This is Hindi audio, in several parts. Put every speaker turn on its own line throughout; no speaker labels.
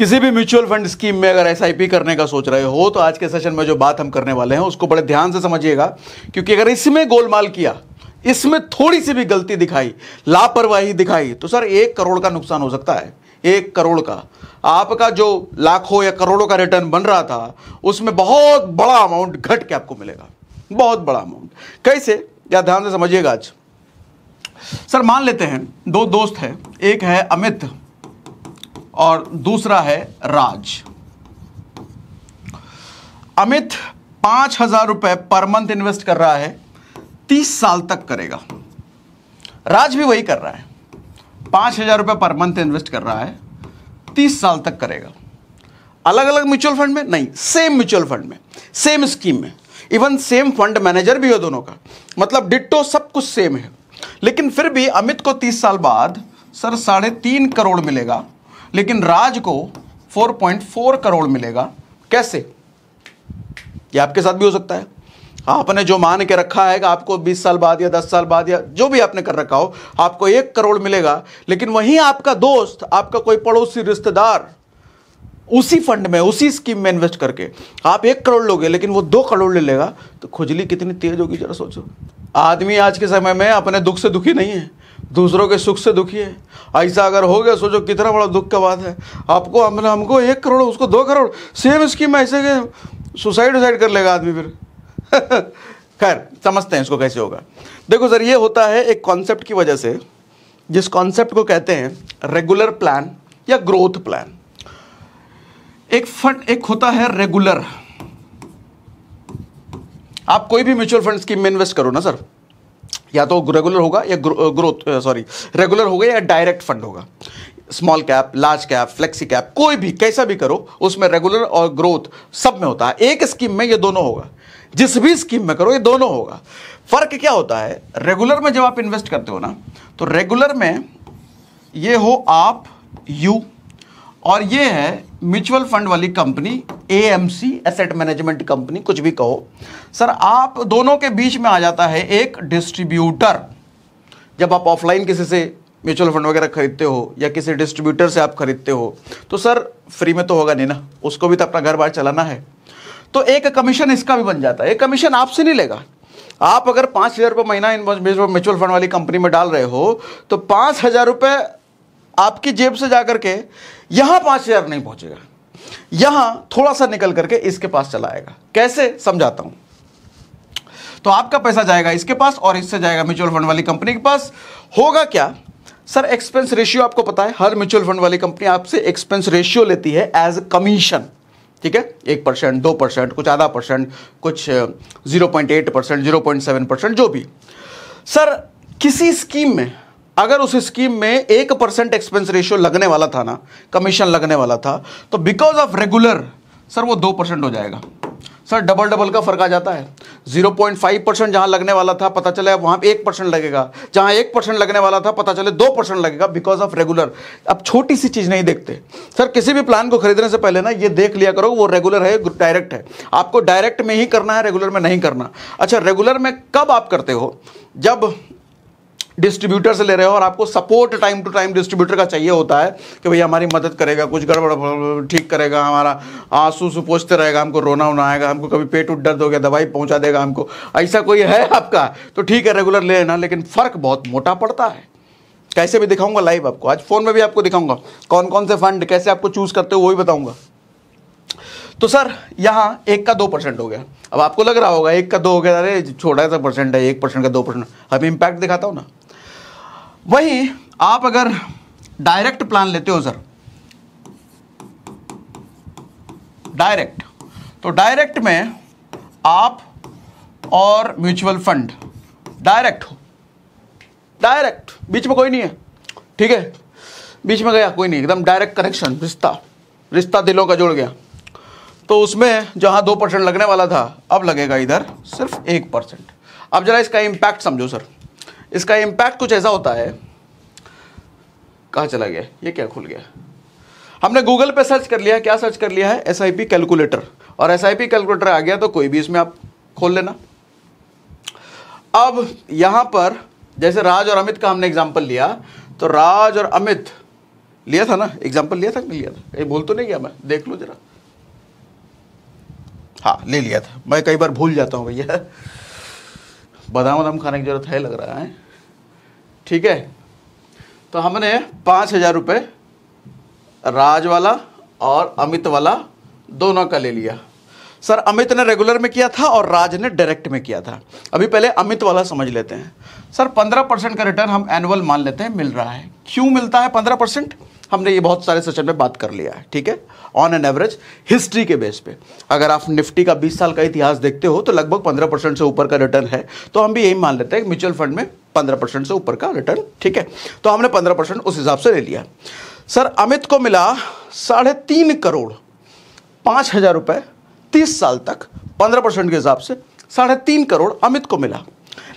किसी भी म्यूचुअल फंड स्कीम में अगर एस करने का सोच रहे हो तो आज के सेशन में जो बात हम करने वाले हैं उसको बड़े ध्यान से समझिएगा क्योंकि अगर इसमें गोलमाल किया इसमें थोड़ी सी भी गलती दिखाई लापरवाही दिखाई तो सर एक करोड़ का नुकसान हो सकता है एक करोड़ का आपका जो लाखों या करोड़ों का रिटर्न बन रहा था उसमें बहुत बड़ा अमाउंट घट के आपको मिलेगा बहुत बड़ा अमाउंट कैसे या ध्यान से समझिएगा आज सर मान लेते हैं दो दोस्त हैं एक है अमित और दूसरा है राज अमित पांच हजार रुपए पर मंथ इन्वेस्ट कर रहा है तीस साल तक करेगा राज भी वही कर रहा है पांच हजार रुपए पर मंथ इन्वेस्ट कर रहा है तीस साल तक करेगा अलग अलग म्यूचुअल फंड में नहीं सेम म्यूचुअल फंड में सेम स्कीम में इवन सेम फंड मैनेजर भी हो दोनों का मतलब डिट्टो सब कुछ सेम है लेकिन फिर भी अमित को तीस साल बाद सर साढ़े तीन करोड़ मिलेगा लेकिन राज को 4.4 करोड़ मिलेगा कैसे ये आपके साथ भी हो सकता है आपने जो मान के रखा है आपको 20 साल बाद या 10 साल बाद या जो भी आपने कर रखा हो आपको एक करोड़ मिलेगा लेकिन वहीं आपका दोस्त आपका कोई पड़ोसी रिश्तेदार उसी फंड में उसी स्कीम में इन्वेस्ट करके आप एक करोड़ लोगे लेकिन वो दो करोड़ ले लेगा तो खुजली कितनी तेज होगी जरा सोचो आदमी आज के समय में अपने दुख से दुखी नहीं है दूसरों के सुख से दुखी है ऐसा अगर हो गया सोचो कितना बड़ा दुख का बात है आपको हमने हमको एक करोड़ उसको दो करोड़ सेम स्कीम ऐसे ऐसे सुसाइड उसाइड कर लेगा आदमी फिर खैर समझते हैं इसको कैसे होगा देखो सर ये होता है एक कॉन्सेप्ट की वजह से जिस कॉन्सेप्ट को कहते हैं रेगुलर प्लान या ग्रोथ प्लान एक फंड एक होता है रेगुलर आप कोई भी म्यूचुअल फंड स्कीम में इन्वेस्ट करो ना सर या तो रेगुलर होगा या ग्रोथ सॉरी रेगुलर होगा या डायरेक्ट फंड होगा small cap large cap flexi cap कोई भी कैसा भी करो उसमें रेगुलर और ग्रोथ सब में होता है एक स्कीम में ये दोनों होगा जिस भी स्कीम में करो ये दोनों होगा फर्क क्या होता है रेगुलर में जब आप इन्वेस्ट करते हो ना तो रेगुलर में ये हो आप यू और ये है म्यूचुअल फंड वाली company AMC asset management company कुछ भी कहो सर आप दोनों के बीच में आ जाता है एक डिस्ट्रीब्यूटर जब आप ऑफलाइन किसी से म्यूचुअल फंड वगैरह खरीदते हो या किसी डिस्ट्रीब्यूटर से आप खरीदते हो तो सर फ्री में तो होगा नहीं ना उसको भी तो अपना घर बार चलाना है तो एक कमीशन इसका भी बन जाता है एक कमीशन आपसे नहीं लेगा आप अगर पाँच हज़ार रुपये महीना म्यूचुअल फंड वाली कंपनी में डाल रहे हो तो पाँच हज़ार रुपये आपकी जेब से जाकर के यहां पांच हजार नहीं पहुंचेगा यहां थोड़ा सा निकल करके इसके पास चलाएगा कैसे समझाता हूं तो आपका पैसा जाएगा इसके पास और इससे जाएगा म्यूचुअल फंड वाली कंपनी के पास होगा क्या सर एक्सपेंस रेशियो आपको पता है हर म्यूचुअल फंड वाली कंपनी आपसे एक्सपेंस रेशियो लेती है एज ए कमीशन ठीक है एक परसेंट दो परसेंट कुछ आधा परसेंट कुछ zero point eight percent zero point seven percent जो भी सर किसी स्कीम में अगर उस स्कीम में एक परसेंट एक्सपेंस रेशियो लगने वाला था ना कमीशन लगने वाला था तो बिकॉज ऑफ रेगुलर सर वो दो परसेंट हो जाएगा सर डबल डबल का फर्क आ जाता है 0.5 परसेंट जहां लगने वाला था पता चले वहाँ एक परसेंट लगेगा जहां एक परसेंट लगने वाला था पता चले दो परसेंट लगेगा बिकॉज ऑफ रेगुलर अब छोटी सी चीज़ नहीं देखते सर किसी भी प्लान को खरीदने से पहले ना ये देख लिया करो वो रेगुलर है डायरेक्ट है आपको डायरेक्ट में ही करना है रेगुलर में नहीं करना अच्छा रेगुलर में कब आप करते हो जब डिस्ट्रीब्यूटर से ले रहे हो और आपको support time to time distributor का चाहिए होता है कि भैया हमारी मदद करेगा कुछ गड़बड़ ठीक करेगा हमारा आंसू सू पोछते रहेगा हमको रोना उना आएगा हमको कभी पेट उठ दर्द हो गया दवाई पहुंचा देगा हमको ऐसा कोई है आपका तो ठीक है रेगुलर ले लेना लेकिन फ़र्क बहुत मोटा पड़ता है कैसे भी दिखाऊंगा लाइव आपको आज फ़ोन में भी आपको दिखाऊंगा कौन कौन से फंड कैसे आपको चूज़ करते हो वही बताऊंगा तो सर यहाँ एक का दो परसेंट हो गया अब आपको लग रहा होगा एक का दो हो गया अरे छोटा सा परसेंट है एक परसेंट का दो परसेंट अभी इम्पैक्ट दिखाता हूँ ना वहीं आप अगर डायरेक्ट प्लान लेते हो सर डायरेक्ट तो डायरेक्ट में आप और म्यूचुअल फंड डायरेक्ट हो डायरेक्ट बीच में कोई नहीं है ठीक है बीच में गया कोई नहीं एकदम डायरेक्ट कनेक्शन रिश्ता रिश्ता दिलों का जुड़ गया तो उसमें जहां दो परसेंट लगने वाला था अब लगेगा इधर सिर्फ एक परसेंट अब जरा इसका इंपैक्ट समझो सर इसका इम्पैक्ट कुछ ऐसा होता है कहाँ चला गया ये क्या खुल गया हमने गूगल पे सर्च कर लिया क्या सर्च कर लिया है एस कैलकुलेटर और एस कैलकुलेटर आ गया तो कोई भी इसमें आप खोल लेना अब यहां पर जैसे राज और अमित का हमने एग्जाम्पल लिया तो राज और अमित लिया था ना एग्जाम्पल लिया था लिया था कहीं भूल तो नहीं गया मैं देख लो जरा हाँ ले लिया था मैं कई बार भूल जाता हूँ भैया बादाम वादाम खाने की ज़रूरत है लग रहा है ठीक है तो हमने पाँच हज़ार रुपये राज वाला और अमित वाला दोनों का ले लिया सर अमित ने रेगुलर में किया था और राज ने डायरेक्ट में किया था अभी पहले अमित वाला समझ लेते हैं सर पंद्रह परसेंट का रिटर्न हम एनुअल मान लेते हैं मिल रहा है क्यों मिलता है पंद्रह परसेंट हमने ये बहुत सारे सेशन में बात कर लिया है ठीक है ऑन एन एवरेज हिस्ट्री के बेस पे अगर आप निफ्टी का 20 साल का इतिहास देखते हो तो लगभग 15 परसेंट से ऊपर का रिटर्न है तो हम भी यही मान लेते हैं म्यूचुअल फंड में 15 परसेंट से ऊपर का रिटर्न ठीक है तो हमने 15 परसेंट उस हिसाब से ले लिया सर अमित को मिला साढ़े तीन करोड़ पाँच हज़ार रुपये तीस साल तक पंद्रह परसेंट के हिसाब से साढ़े तीन करोड़ अमित को मिला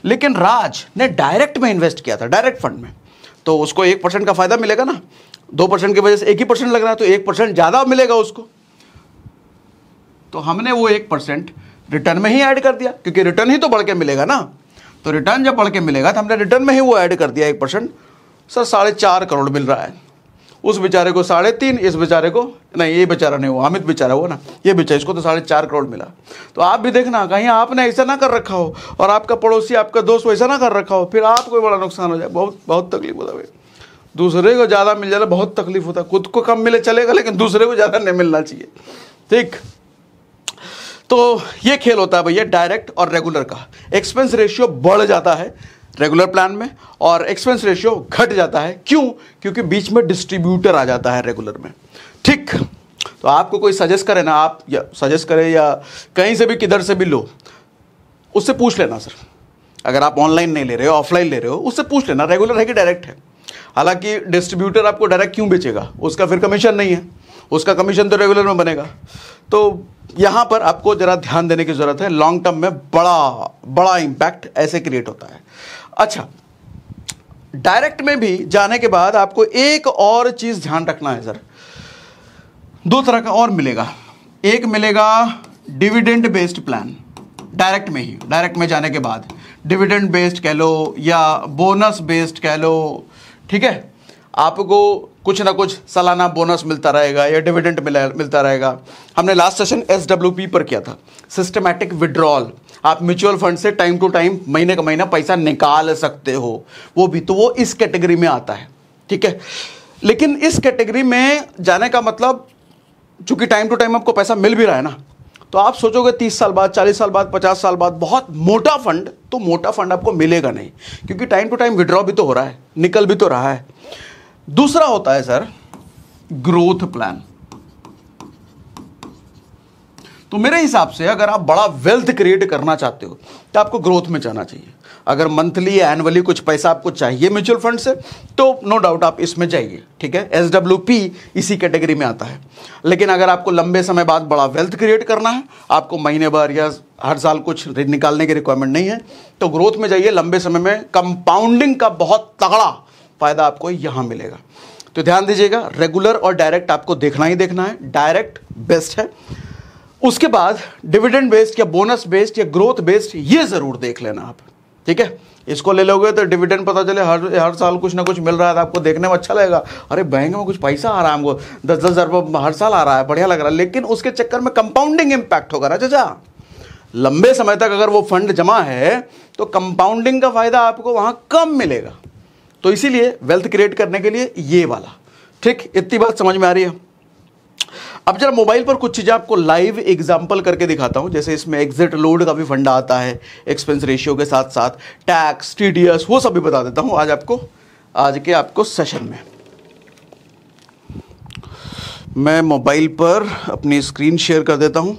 लेकिन राज ने डायरेक्ट में इन्वेस्ट किया था डायरेक्ट फंड में तो उसको एक परसेंट का फ़ायदा मिलेगा ना दो परसेंट की वजह से एक ही परसेंट लग रहा है तो एक परसेंट ज़्यादा मिलेगा उसको तो हमने वो एक परसेंट रिटर्न में ही ऐड कर दिया क्योंकि रिटर्न ही तो बढ़ के मिलेगा ना तो रिटर्न जब बढ़ के मिलेगा तो हमने रिटर्न में ही वो ऐड कर दिया एक परसेंट सर साढ़े चार करोड़ मिल रहा है उस बेचारे को साढ़े तीन इस बेचारे को नहीं ये बेचारा नहीं हुआ अमित बेचारा हुआ ना ये बेचारा इसको तो साढ़े चार करोड़ मिला तो आप भी देखना कहीं आपने ऐसा ना कर रखा हो और आपका पड़ोसी आपका दोस्त वैसा ना कर रखा हो फिर आपको बड़ा नुकसान हो जाए बहुत बहुत तकलीफ होता भाई दूसरे को ज़्यादा मिल जाए बहुत तकलीफ होता है खुद को कम मिले चलेगा लेकिन दूसरे को ज़्यादा नहीं मिलना चाहिए ठीक तो ये खेल होता है भैया डायरेक्ट और रेगुलर का एक्सपेंस रेशियो बढ़ जाता है रेगुलर प्लान में और एक्सपेंस रेशियो घट जाता है क्यों क्योंकि बीच में डिस्ट्रीब्यूटर आ जाता है रेगुलर में ठीक तो आपको कोई सजेस्ट करे ना आप या सजेस्ट करें या कहीं से भी किधर से भी लो उससे पूछ लेना सर अगर आप ऑनलाइन नहीं ले रहे हो ऑफलाइन ले रहे हो उससे पूछ लेना रेगुलर है कि डायरेक्ट है हालांकि डिस्ट्रीब्यूटर आपको डायरेक्ट क्यों बेचेगा उसका फिर कमीशन नहीं है उसका कमीशन तो रेगुलर में बनेगा तो यहाँ पर आपको ज़रा ध्यान देने की ज़रूरत है लॉन्ग टर्म में बड़ा बड़ा इम्पैक्ट ऐसे क्रिएट होता है अच्छा डायरेक्ट में भी जाने के बाद आपको एक और चीज़ ध्यान रखना है सर दो तरह का और मिलेगा एक मिलेगा डिविडेंड बेस्ड प्लान डायरेक्ट में ही डायरेक्ट में जाने के बाद डिविडेंड बेस्ड कह लो या बोनस बेस्ड कह लो ठीक है आपको कुछ ना कुछ सालाना बोनस मिलता रहेगा या डिविडेंड मिला मिलता रहेगा हमने लास्ट सेशन एस पर किया था सिस्टमैटिक विड्रॉल आप म्यूचुअल फंड से टाइम टू टाइम महीने का महीना पैसा निकाल सकते हो वो भी तो वो इस कैटेगरी में आता है ठीक है लेकिन इस कैटेगरी में जाने का मतलब चूंकि टाइम टू टाइम आपको पैसा मिल भी रहा है ना तो आप सोचोगे तीस साल बाद चालीस साल बाद पचास साल बाद बहुत मोटा फंड तो मोटा फंड आपको मिलेगा नहीं क्योंकि टाइम टू टाइम विड्रॉ भी तो हो रहा है निकल भी तो रहा है दूसरा होता है सर ग्रोथ प्लान तो मेरे हिसाब से अगर आप बड़ा वेल्थ क्रिएट करना चाहते हो तो आपको ग्रोथ में जाना चाहिए अगर मंथली या एनुअली कुछ पैसा आपको चाहिए म्यूचुअल फंड से तो नो डाउट आप इसमें जाइए ठीक है एस डब्ल्यू पी इसी कैटेगरी में आता है लेकिन अगर आपको लंबे समय बाद बड़ा वेल्थ क्रिएट करना है आपको महीने भर या हर साल कुछ निकालने की रिक्वायरमेंट नहीं है तो ग्रोथ में जाइए लंबे समय में कंपाउंडिंग का बहुत तगड़ा फ़ायदा आपको यहाँ मिलेगा तो ध्यान दीजिएगा रेगुलर और डायरेक्ट आपको देखना ही देखना है डायरेक्ट बेस्ट है उसके बाद डिविडेंड बेस्ड या बोनस बेस्ड या ग्रोथ बेस्ड ये ज़रूर देख लेना आप ठीक है इसको ले लोगे तो डिविडेंड पता चले हर हर साल कुछ ना कुछ मिल रहा है तो आपको देखने में अच्छा लगेगा अरे बैंक में कुछ पैसा आ रहा है हमको दस दस हज़ार हर साल आ रहा है बढ़िया लग रहा है लेकिन उसके चक्कर में कंपाउंडिंग इम्पैक्ट होगा ना चाचा लंबे समय तक अगर वो फंड जमा है तो कंपाउंडिंग का फ़ायदा आपको वहाँ कम मिलेगा तो इसीलिए वेल्थ क्रिएट करने के लिए ये वाला ठीक इतनी बात समझ में आ रही है अब जरा मोबाइल पर कुछ चीज़ें आपको लाइव एग्जाम्पल करके दिखाता हूँ जैसे इसमें एग्जिट लोड का भी फंडा आता है एक्सपेंस रेशियो के साथ साथ टैक्स टी वो सब भी बता देता हूँ आज आपको आज के आपको सेशन में मैं मोबाइल पर अपनी स्क्रीन शेयर कर देता हूँ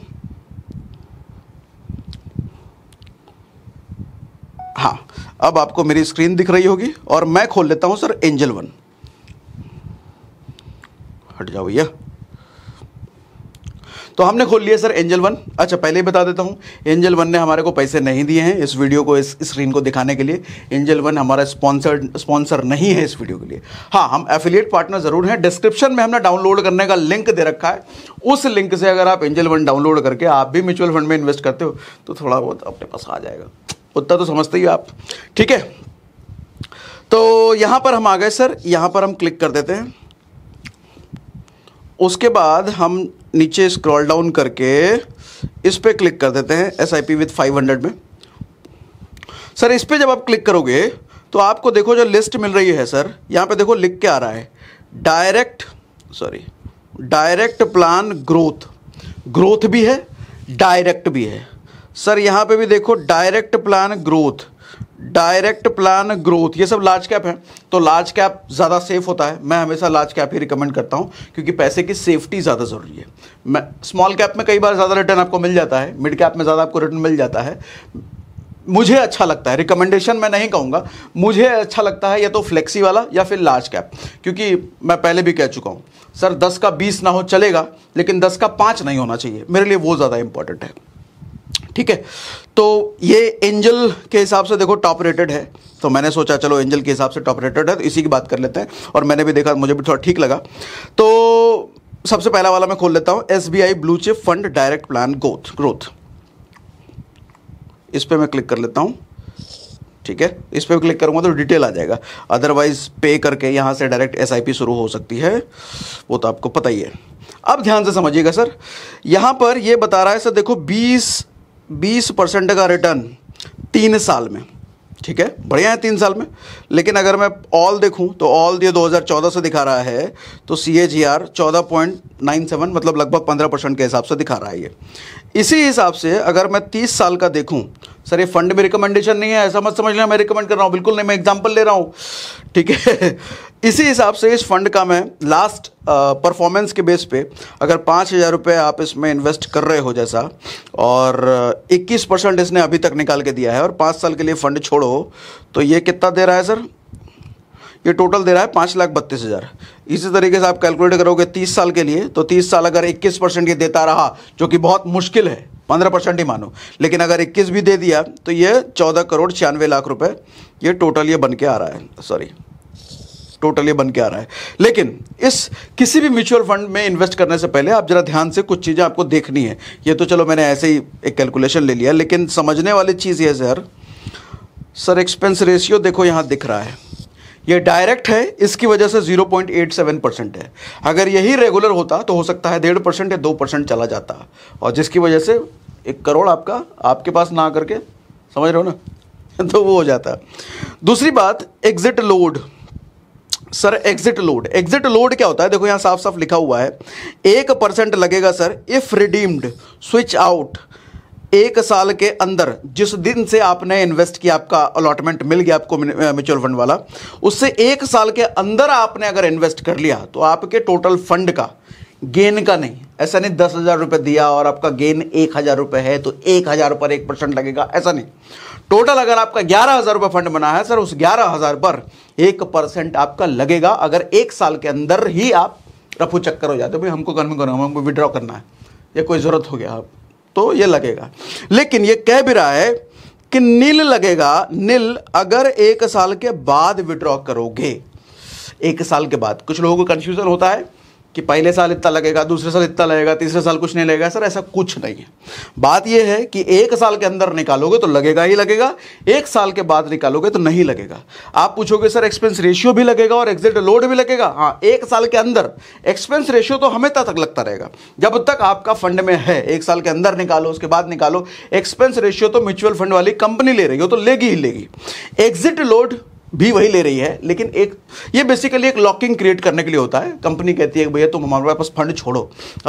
हाँ अब आपको मेरी स्क्रीन दिख रही होगी और मैं खोल लेता हूँ सर एंजल वन हट जाओ भैया तो हमने खोल लिया सर एंजल वन अच्छा पहले ही बता देता हूँ एंजल वन ने हमारे को पैसे नहीं दिए हैं इस वीडियो को इस स्क्रीन को दिखाने के लिए एंजल वन हमारा स्पॉन्सर्ड स्पॉन्सर नहीं है इस वीडियो के लिए हाँ हम एफिलिएट पार्टनर ज़रूर हैं डिस्क्रिप्शन में हमने डाउनलोड करने का लिंक दे रखा है उस लिंक से अगर आप एंजल वन डाउनलोड करके आप भी म्यूचुअल फंड में इन्वेस्ट करते हो तो थोड़ा बहुत अपने पास आ जाएगा उतना तो समझते ही आप ठीक है तो यहाँ पर हम आ गए सर यहाँ पर हम क्लिक कर देते हैं उसके बाद हम नीचे स्क्रॉल डाउन करके इस पर क्लिक कर देते हैं S I P with five hundred में सर इस पर जब आप क्लिक करोगे तो आपको देखो जो लिस्ट मिल रही है सर यहाँ पे देखो लिख के आ रहा है direct sorry direct plan growth growth भी है डायरेक्ट भी है सर यहाँ पे भी देखो direct plan growth direct plan growth ये सब लार्ज कैप है तो लार्ज कैप ज़्यादा सेफ होता है मैं हमेशा लार्ज कैप ही रिकमेंड करता हूँ क्योंकि पैसे की सेफ्टी ज़्यादा ज़रूरी है मैं स्मॉल कैप में कई बार ज़्यादा रिटर्न आपको मिल जाता है मिड कैप में ज़्यादा आपको रिटर्न मिल जाता है मुझे अच्छा लगता है रिकमेंडेशन मैं नहीं कहूँगा मुझे अच्छा लगता है या तो फ्लेक्सी वाला या फिर लार्ज कैप क्योंकि मैं पहले भी कह चुका हूँ सर दस का बीस ना हो चलेगा लेकिन दस का पाँच नहीं होना चाहिए मेरे लिए वो ज़्यादा इंपॉर्टेंट है ठीक है तो ये एंजल के हिसाब से देखो टॉप रेटेड है तो मैंने सोचा चलो एंजल के हिसाब से टॉप रेटेड है तो इसी की बात कर लेते हैं और मैंने भी देखा मुझे भी थोड़ा ठीक लगा तो सबसे पहला वाला मैं खोल लेता हूँ S B I blue chip fund direct plan growth growth इस पर मैं क्लिक कर लेता हूँ ठीक है इस पर क्लिक करूंगा तो डिटेल आ जाएगा अदरवाइज पे करके यहाँ से डायरेक्ट एस शुरू हो सकती है वो तो आपको पता ही है अब ध्यान से समझिएगा सर यहां पर ये बता रहा है सर देखो बीस बीस परसेंट का रिटर्न तीन साल में ठीक है बढ़िया है तीन साल में लेकिन अगर मैं ऑल देखूं तो ऑल ये 2014 से दिखा रहा है तो सी ए जी आर चौदह पॉइंट नाइन सेवन मतलब लगभग पंद्रह परसेंट के हिसाब से दिखा रहा है ये इसी हिसाब से अगर मैं तीस साल का देखूं सर ये फंड में रिकमेंडेशन नहीं है ऐसा मत समझ लिया मैं रिकमेंड कर रहा हूँ बिल्कुल नहीं मैं एग्जाम्पल ले रहा हूँ ठीक है इसी हिसाब से इस फंड का मैं लास्ट परफॉर्मेंस के बेस पे अगर पाँच हज़ार रुपये आप इसमें इन्वेस्ट कर रहे हो जैसा और इक्कीस परसेंट इसने अभी तक निकाल के दिया है और पाँच साल के लिए फ़ंड छोड़ो तो ये कितना दे रहा है सर ये टोटल दे रहा है पाँच लाख बत्तीस हज़ार इसी तरीके से आप कैलकुलेट करोगे तीस साल के लिए तो तीस साल अगर इक्कीस परसेंट ये देता रहा जो कि बहुत मुश्किल है पंद्रह परसेंट ही मानो लेकिन अगर इक्कीस भी दे दिया तो ये चौदह करोड़ छियानवे लाख रुपए ये टोटल ये बन के आ रहा है सॉरी टोटल ये बन के आ रहा है लेकिन इस किसी भी म्यूचुअल फंड में इन्वेस्ट करने से पहले आप जरा ध्यान से कुछ चीज़ें आपको देखनी है ये तो चलो मैंने ऐसे ही एक कैलकुलेशन ले लिया लेकिन समझने वाली चीज़ ये सर सर एक्सपेंस रेशियो देखो यहाँ दिख रहा है ये डायरेक्ट है इसकी वजह से 0.87 परसेंट है अगर यही रेगुलर होता तो हो सकता है डेढ़ परसेंट या दो परसेंट चला जाता और जिसकी वजह से एक करोड़ आपका आपके पास ना करके समझ रहे हो ना तो वो हो जाता दूसरी बात exit load sir exit load exit load क्या होता है देखो यहाँ साफ साफ लिखा हुआ है एक परसेंट लगेगा sir if redeemed switch out एक साल के अंदर जिस दिन से आपने इन्वेस्ट किया आपका अलॉटमेंट मिल गया आपको म्यूचुअल फंड वाला उससे एक साल के अंदर आपने अगर इन्वेस्ट कर लिया तो आपके टोटल फंड का गेन का नहीं ऐसा नहीं दस हज़ार रुपये दिया और आपका गेन एक हज़ार रुपये है तो एक हज़ार पर एक परसेंट लगेगा ऐसा नहीं टोटल अगर आपका ग्यारह हज़ार रुपये फंड बना है सर उस ग्यारह हज़ार पर एक परसेंट आपका लगेगा अगर एक साल के अंदर ही आप रफू चक्कर हो जाते हो भाई हमको कन्फर्म करना हमको विड्रॉ करना है या कोई ज़रूरत हो गया आप तो ये लगेगा लेकिन ये कह भी रहा है कि नील लगेगा नील अगर एक साल के बाद विड्रॉ करोगे एक साल के बाद कुछ लोगों को कंफ्यूजन होता है कि पहले साल इतना लगेगा दूसरे साल इतना लगेगा तीसरे साल कुछ नहीं लगेगा सर ऐसा कुछ नहीं है बात यह है कि एक साल के अंदर निकालोगे तो लगेगा ही लगेगा एक साल के बाद निकालोगे तो नहीं लगेगा आप पूछोगे सर एक्सपेंस रेशियो भी लगेगा और एग्जिट लोड भी लगेगा हाँ एक साल के अंदर एक्सपेंस रेशियो तो हमेशा तक लगता रहेगा जब तक आपका फंड में है एक साल के अंदर निकालो उसके बाद निकालो एक्सपेंस रेशियो तो म्यूचुअल फंड वाली कंपनी ले रही हो तो लेगी ही लेगी एग्जिट लोड भी वही ले रही है लेकिन एक ये बेसिकली एक लॉकिंग क्रिएट करने के लिए होता है कंपनी कहती है भैया तुम हमारे पास फंड छोड़ो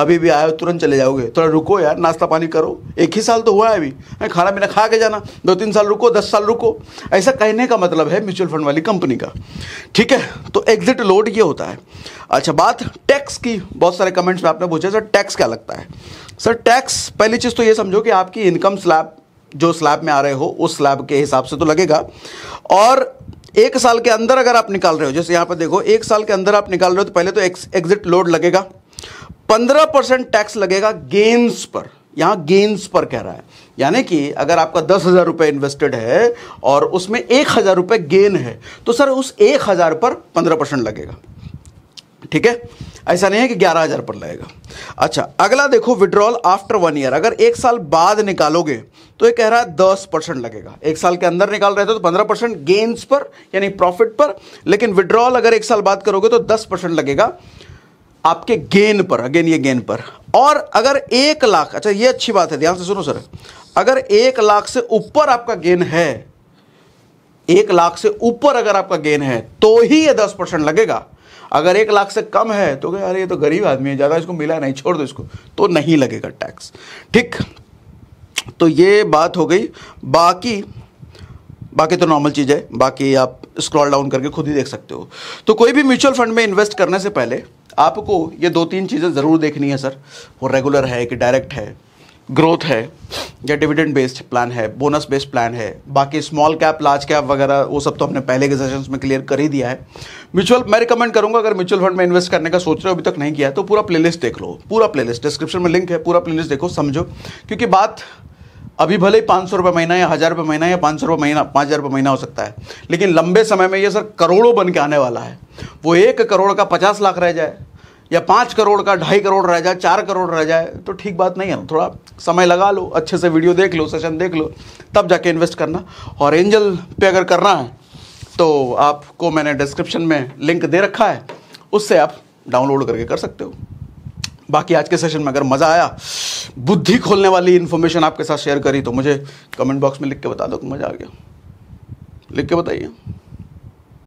अभी भी आए हो तुरंत चले जाओगे थोड़ा रुको यार नाश्ता पानी करो एक ही साल तो हुआ है अभी खाना पीना खा के जाना दो तीन साल रुको दस साल रुको ऐसा कहने का मतलब है म्यूचुअल फंड वाली कंपनी का ठीक है तो एग्जिट लोड ये होता है अच्छा बात टैक्स की बहुत सारे कमेंट्स में आपने पूछा सर टैक्स क्या लगता है सर टैक्स पहली चीज़ तो ये समझो कि आपकी इनकम स्लैब जो स्लैब में आ रहे हो उस स्लैब के हिसाब से तो लगेगा और एक साल के अंदर अगर आप निकाल रहे हो जैसे यहां पर देखो एक साल के अंदर आप निकाल रहे हो तो पहले तो एग्जिट लोड लगेगा पंद्रह परसेंट टैक्स लगेगा गेंस पर यहां गेंस पर कह रहा है यानी कि अगर आपका दस हज़ार रुपए इन्वेस्टेड है और उसमें एक हज़ार रुपए गेन है तो सर उस एक हज़ार पर पंद्रह परसेंट लगेगा ठीक है ऐसा नहीं है कि ग्यारह हज़ार पर लगेगा अच्छा अगला देखो विड्रॉल आफ्टर वन ईयर अगर एक साल बाद निकालोगे तो ये कह रहा है दस परसेंट लगेगा एक साल के अंदर निकाल रहे थे तो पंद्रह परसेंट गेंस पर यानी प्रॉफिट पर लेकिन विड्रॉल अगर एक साल बाद करोगे तो दस परसेंट लगेगा आपके गेन पर अगेन ये गेन पर और अगर एक लाख अच्छा ये अच्छी बात है ध्यान से सुनो सर अगर एक लाख से ऊपर आपका गेन है एक लाख से ऊपर अगर आपका गेन है तो ही ये दस परसेंट लगेगा अगर एक लाख से कम है तो अरे ये तो गरीब आदमी है ज़्यादा इसको मिला नहीं छोड़ दो इसको तो नहीं लगेगा टैक्स ठीक तो ये बात हो गई बाकी बाकी तो नॉर्मल चीज़ है बाकी आप स्क्रॉल डाउन करके खुद ही देख सकते हो तो कोई भी म्यूचुअल फंड में इन्वेस्ट करने से पहले आपको ये दो तीन चीज़ें ज़रूर देखनी है सर वो रेगुलर है कि डायरेक्ट है ग्रोथ है या डिविडेंड बेस्ड प्लान है बोनस बेस्ड प्लान है बाकी स्मॉल कैप लार्ज कैप वगैरह वो सब तो हमने पहले के सेशंस में क्लियर कर ही दिया है म्यूचुअल मैं रिकमेंड करूंगा अगर म्यूचुअल फंड में इन्वेस्ट करने का सोच रहे हो अभी तक नहीं किया तो पूरा प्लेलिस्ट देख लो पूरा प्ले डिस्क्रिप्शन में लिंक है पूरा प्ले देखो समझो क्योंकि बात अभी भले ही पाँच सौ रुपये महीना या हज़ार रुपये महीना या पाँच सौ रुपये महीना पाँच हज़ार रुपये महीना हो सकता है लेकिन लंबे समय में ये सर करोड़ों बन के आने वाला है वो एक करोड़ का पचास लाख रह जाए या पाँच करोड़ का ढाई करोड़ रह जाए चार करोड़ रह जाए तो ठीक बात नहीं है ना थोड़ा समय लगा लो अच्छे से वीडियो देख लो सेशन देख लो तब जाके इन्वेस्ट करना और एंजल पे अगर करना है तो आपको मैंने डिस्क्रिप्शन में लिंक दे रखा है उससे आप डाउनलोड करके कर सकते हो बाकी आज के सेशन में अगर मज़ा आया बुद्धि खोलने वाली इन्फॉर्मेशन आपके साथ शेयर करी तो मुझे कमेंट बॉक्स में लिख के बता दो कि मज़ा आ गया लिख के बताइए